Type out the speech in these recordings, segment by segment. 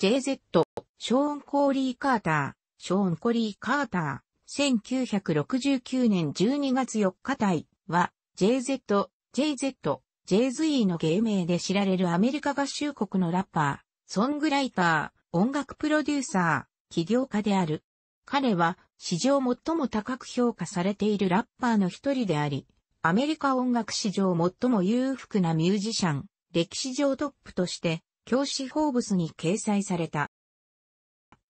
JZ、ショーン・コーリー・カーター、ショーン・コリー・カーター、1969年12月4日体は、JZ、JZ、j z の芸名で知られるアメリカ合衆国のラッパー、ソングライター、音楽プロデューサー、起業家である。彼は、史上最も高く評価されているラッパーの一人であり、アメリカ音楽史上最も裕福なミュージシャン、歴史上トップとして、教師フォーブスに掲載された。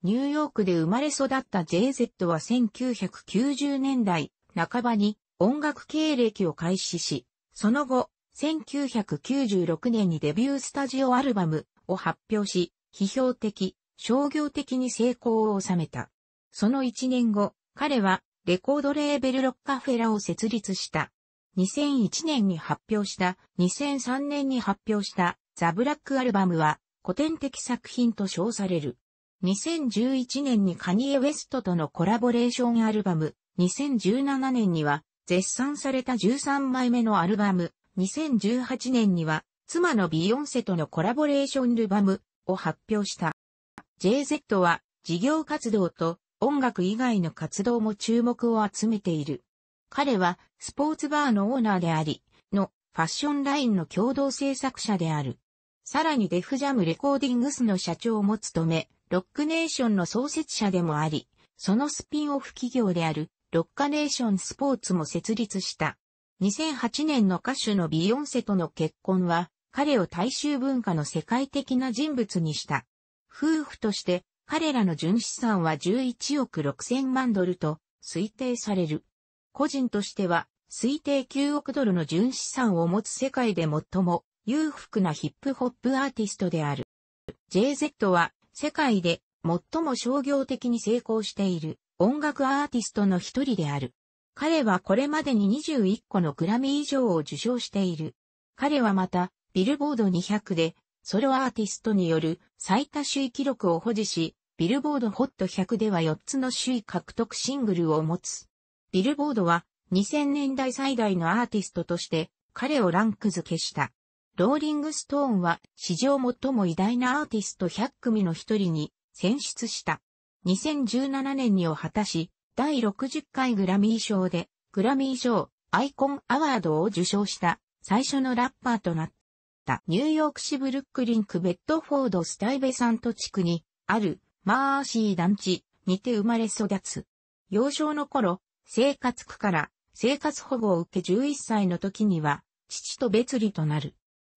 ニューヨークで生まれ育った JZ は1990年代半ばに音楽経歴を開始し、その後、1996年にデビュースタジオアルバムを発表し、批評的、商業的に成功を収めた。その1年後、彼はレコードレーベルロッカフェラを設立した。2001年に発表した、2003年に発表したザ・ブラック・アルバムは古典的作品と称される。2011年にカニエ・ウェストとのコラボレーションアルバム、2017年には絶賛された13枚目のアルバム、2018年には妻のビヨンセとのコラボレーションルバムを発表した。JZ は事業活動と音楽以外の活動も注目を集めている。彼はスポーツバーのオーナーであり、のファッションラインの共同制作者である。さらにデフジャムレコーディングスの社長も務め、ロックネーションの創設者でもあり、そのスピンオフ企業である、ロッカネーションスポーツも設立した。2008年の歌手のビヨンセとの結婚は、彼を大衆文化の世界的な人物にした。夫婦として、彼らの純資産は11億6千万ドルと推定される。個人としては、推定9億ドルの純資産を持つ世界で最も裕福なヒップホップアーティストである。JZ は世界で最も商業的に成功している音楽アーティストの一人である。彼はこれまでに21個のグラミー賞を受賞している。彼はまた、ビルボード200で、ソロアーティストによる最多首位記録を保持し、ビルボードホット1 0 0では4つの首位獲得シングルを持つ。ビルボードは2000年代最大のアーティストとして彼をランク付けした。ローリングストーンは史上最も偉大なアーティスト100組の一人に選出した。2017年にを果たし、第60回グラミー賞でグラミー賞アイコンアワードを受賞した最初のラッパーとなった。ニューヨーク市ブルックリンクベッドフォードスタイベサント地区にあるマーシー団地にて生まれ育つ。幼少の頃、生活区から生活保護を受け11歳の時には父と別離となる。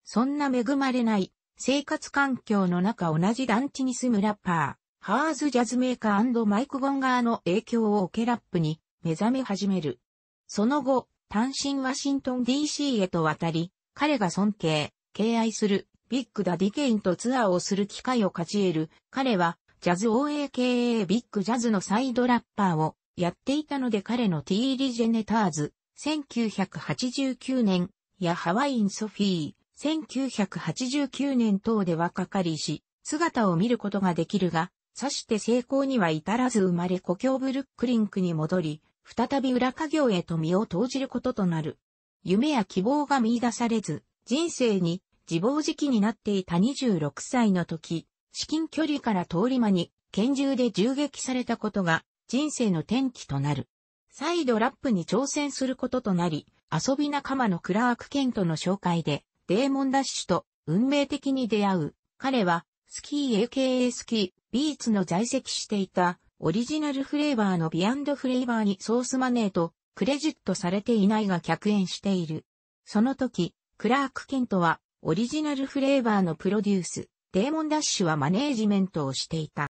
そんな恵まれない生活環境の中同じ団地に住むラッパー、ハーズジャズメーカーマイク・ゴンガーの影響を受けラップに目覚め始める。その後、単身ワシントン DC へと渡り、彼が尊敬、敬愛するビッグダディケインとツアーをする機会を勝ち得る。彼はジャズ OAKA ビッグジャズのサイドラッパーをやっていたので彼の T リジェネターズ1989年やハワインソフィー1989年等ではかりし、姿を見ることができるが、さして成功には至らず生まれ故郷ブルックリンクに戻り、再び裏家業へと身を投じることとなる。夢や希望が見出されず、人生に自暴自棄になっていた26歳の時、至近距離から通り魔に拳銃で銃撃されたことが人生の転機となる。再度ラップに挑戦することとなり、遊び仲間のクラーク・ケントの紹介でデーモン・ダッシュと運命的に出会う。彼は、スキー AKA スキー、ビーツの在籍していた、オリジナルフレーバーのビアンドフレーバーにソースマネーと、クレジットされていないが客演している。その時、クラーク・ケントは、オリジナルフレーバーのプロデュース、デーモン・ダッシュはマネージメントをしていた。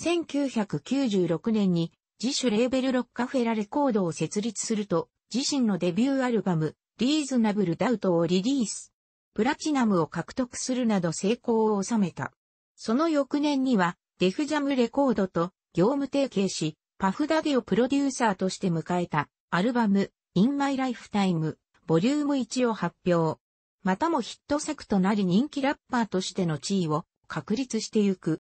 1996年に自主レーベルロッカフェラレコードを設立すると、自身のデビューアルバム、リーズナブルダウトをリリース。プラチナムを獲得するなど成功を収めた。その翌年には、デフジャムレコードと業務提携し、パフダディをプロデューサーとして迎えたアルバム In My Lifetime ボリューム1を発表。またもヒット作となり人気ラッパーとしての地位を確立してゆく。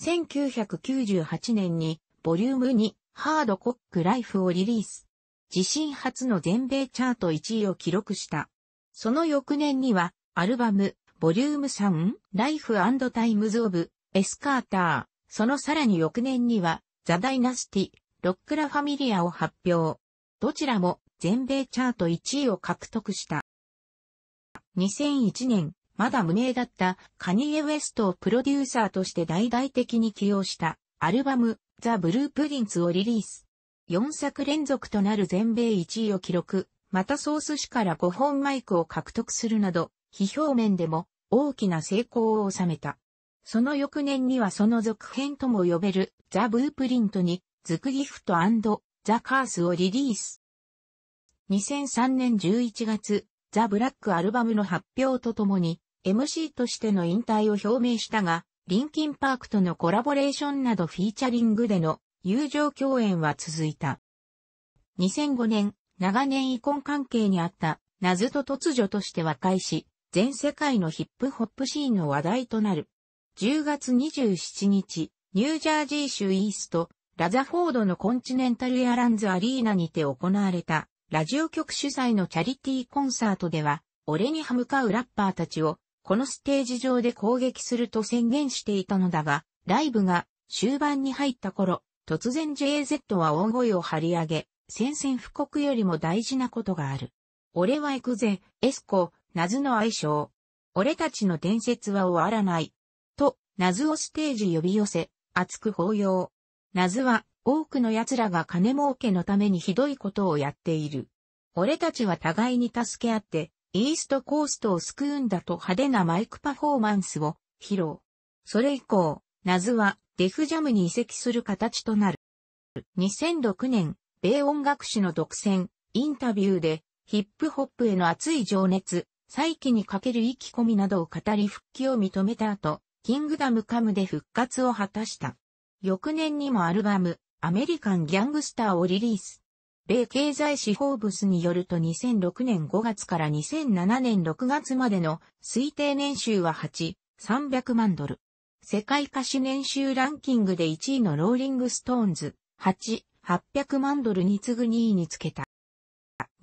1998年にボリューム2ハードコックライフをリリース。自身初の全米チャート1位を記録した。その翌年には、アルバム、ボリューム3、ウン、f e イ i m e s of S. c a ー、t e そのさらに翌年には、ザ・ダイナスティ、ロックラ・ファミリアを発表。どちらも全米チャート1位を獲得した。2001年、まだ無名だったカニエ・ウエストをプロデューサーとして大々的に起用したアルバム、ザ・ブループリンツをリリース。4作連続となる全米1位を記録、またソース誌から5本マイクを獲得するなど、非表面でも大きな成功を収めた。その翌年にはその続編とも呼べるザ・ブープリントにズクギフトザ・カースをリリース。2003年11月、ザ・ブラックアルバムの発表とともに MC としての引退を表明したが、リンキンパークとのコラボレーションなどフィーチャリングでの友情共演は続いた。2005年、長年遺婚関係にあった謎と突如として和解し、全世界のヒップホップシーンの話題となる。10月27日、ニュージャージー州イースト、ラザフォードのコンチネンタルエアランズアリーナにて行われた、ラジオ局主催のチャリティーコンサートでは、俺に歯向かうラッパーたちを、このステージ上で攻撃すると宣言していたのだが、ライブが終盤に入った頃、突然 JZ は大声を張り上げ、宣戦布告よりも大事なことがある。俺は行くぜ、エスコ、謎の愛称。俺たちの伝説は終わらない。と、謎をステージ呼び寄せ、熱く抱擁。謎は、多くの奴らが金儲けのためにひどいことをやっている。俺たちは互いに助け合って、イーストコーストを救うんだと派手なマイクパフォーマンスを披露。それ以降、ナズはデフジャムに移籍する形となる。2006年、米音楽誌の独占、インタビューで、ヒップホップへの熱い情熱、再起にかける意気込みなどを語り復帰を認めた後、キングダムカムで復活を果たした。翌年にもアルバム、アメリカンギャングスターをリリース。米経済誌フォーブスによると2006年5月から2007年6月までの推定年収は8、300万ドル。世界歌手年収ランキングで1位のローリングストーンズ、8、800万ドルに次ぐ2位につけた。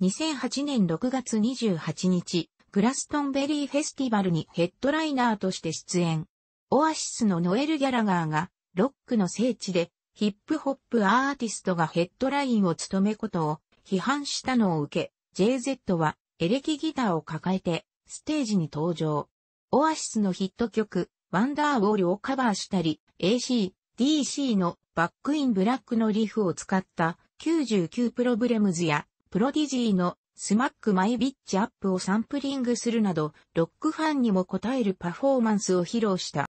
2008年6月28日、グラストンベリーフェスティバルにヘッドライナーとして出演。オアシスのノエル・ギャラガーが、ロックの聖地で、ヒップホップアーティストがヘッドラインを務めことを批判したのを受け、JZ はエレキギターを抱えてステージに登場。オアシスのヒット曲、ワンダーウォールをカバーしたり、AC、DC のバックインブラックのリフを使った99プロブレムズやプロディジーのスマックマイビッチアップをサンプリングするなど、ロックファンにも応えるパフォーマンスを披露した。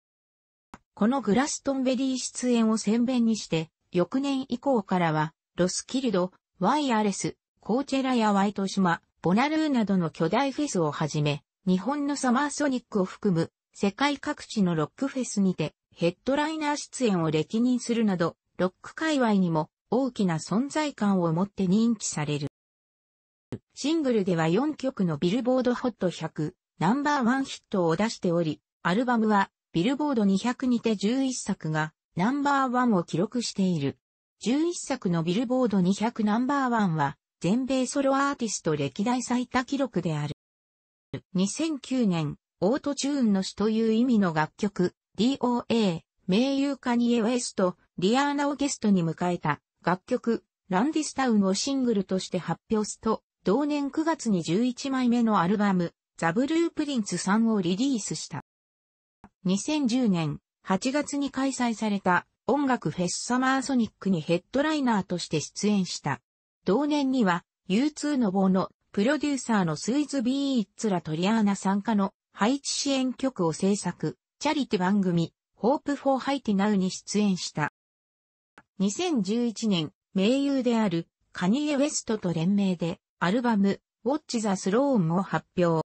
このグラストンベリー出演を宣弁にして、翌年以降からは、ロスキルド、ワイヤレス、コーチェラやワイト島、ボナルーなどの巨大フェスをはじめ、日本のサマーソニックを含む世界各地のロックフェスにてヘッドライナー出演を歴任するなど、ロック界隈にも大きな存在感を持って認知される。シングルでは4曲のビルボードホット100ナンバーワンヒットを出しており、アルバムはビルボード200にて11作がナンバーワンを記録している。11作のビルボード200ナンバーワンは全米ソロアーティスト歴代最多記録である。2009年オートチューンの詩という意味の楽曲、DOA、名優カニエ・ウェスト、リアーナをゲストに迎えた楽曲、ランディスタウンをシングルとして発表すと、同年9月に11枚目のアルバム、ザ・ブループリンツ3をリリースした。2010年8月に開催された音楽フェスサマーソニックにヘッドライナーとして出演した。同年には U2 の棒のプロデューサーのスイズ・ビーイッツラ・トリアーナ参加のハイチ支援局を制作、チャリティ番組、Hope for h ティ t ウ Now に出演した。2011年、名優であるカニエ・ウェストと連名でアルバム Watch the ン n を発表。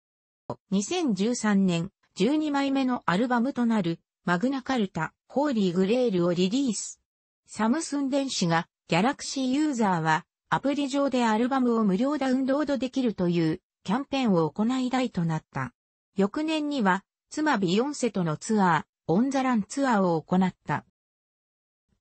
2013年、12枚目のアルバムとなるマグナカルタ、ホーリーグレールをリリース。サムスン電子がギャラクシーユーザーはアプリ上でアルバムを無料ダウンロードできるというキャンペーンを行い台となった。翌年には、妻ビヨンセとのツアー、オンザランツアーを行った。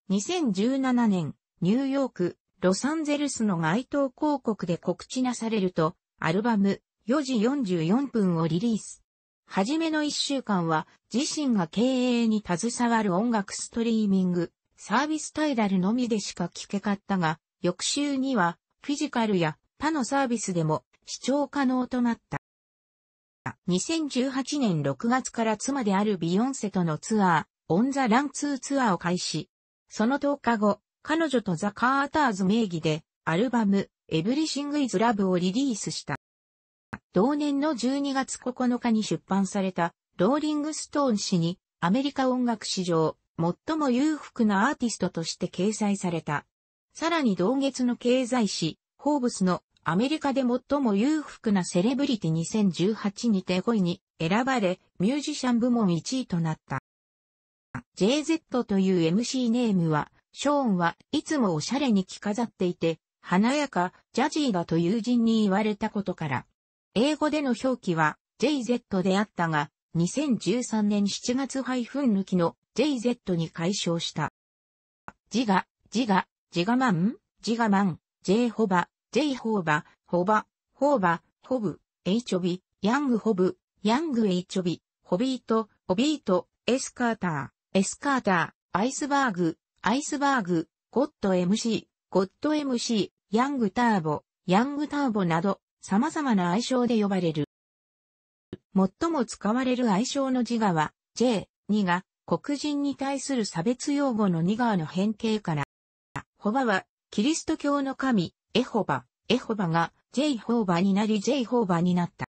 2017年、ニューヨーク、ロサンゼルスの街頭広告で告知なされると、アルバム4時44分をリリース。はじめの1週間は自身が経営に携わる音楽ストリーミング、サービスタイダルのみでしか聴けかったが、翌週にはフィジカルや他のサービスでも視聴可能となった。2018年6月から妻であるビヨンセとのツアー、オンザランツーツアーを開始。その10日後、彼女とザ・カーターズ名義で、アルバム、エブリシング・イズ・ラブをリリースした。同年の12月9日に出版された、ローリング・ストーン誌に、アメリカ音楽史上、最も裕福なアーティストとして掲載された。さらに同月の経済誌、ホーブスのアメリカで最も裕福なセレブリティ2018にて5位に選ばれ、ミュージシャン部門1位となった。JZ という MC ネームは、ショーンはいつもおしゃれに着飾っていて、華やか、ジャジーだと友人に言われたことから、英語での表記は JZ であったが、2013年7月配分抜きの JZ に解消した。自我、自我、自我マン、自我マン、J ホバ、J ホーバ、ホバ、ホーバ、ホブ、エイチョビ、ヤングホブ、ヤングエイチョビ、ホビート、ホビート、エスカーター、エスカーター、アイスバーグ、アイスバーグ、ゴッド MC、ゴッド MC、ヤングターボ、ヤングターボなど、様々な愛称で呼ばれる。最も使われる愛称の自我は、J、2が、黒人に対する差別用語の2側の変形から、ホバは、キリスト教の神、エホバ、エホバが、ジェイ・ホーバーになりジェイ・ホーバーになった。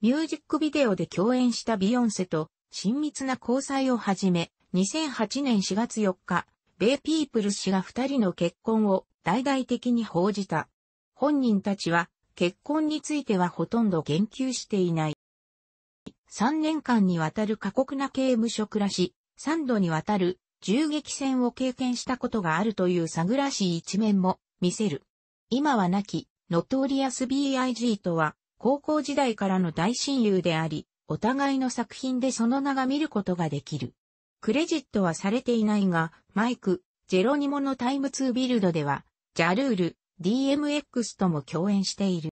ミュージックビデオで共演したビヨンセと親密な交際をはじめ、2008年4月4日、ベイ・ピープル氏が二人の結婚を大々的に報じた。本人たちは結婚についてはほとんど言及していない。3年間にわたる過酷な刑務所暮らし、3度にわたる銃撃戦を経験したことがあるというサグらしい一面も見せる。今は亡き、ノトリアス B.I.G. とは、高校時代からの大親友であり、お互いの作品でその名が見ることができる。クレジットはされていないが、マイク、ジェロニモのタイムツービルドでは、ジャルール、DMX とも共演している。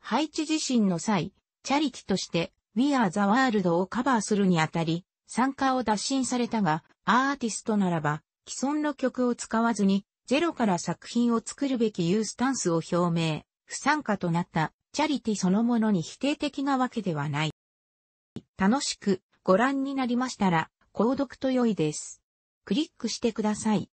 ハイチ自身の際、チャリティとして We Are the World をカバーするにあたり、参加を脱診されたが、アーティストならば、既存の曲を使わずに、ゼロから作品を作るべきユースタンスを表明、不参加となったチャリティそのものに否定的なわけではない。楽しくご覧になりましたら、購読と良いです。クリックしてください。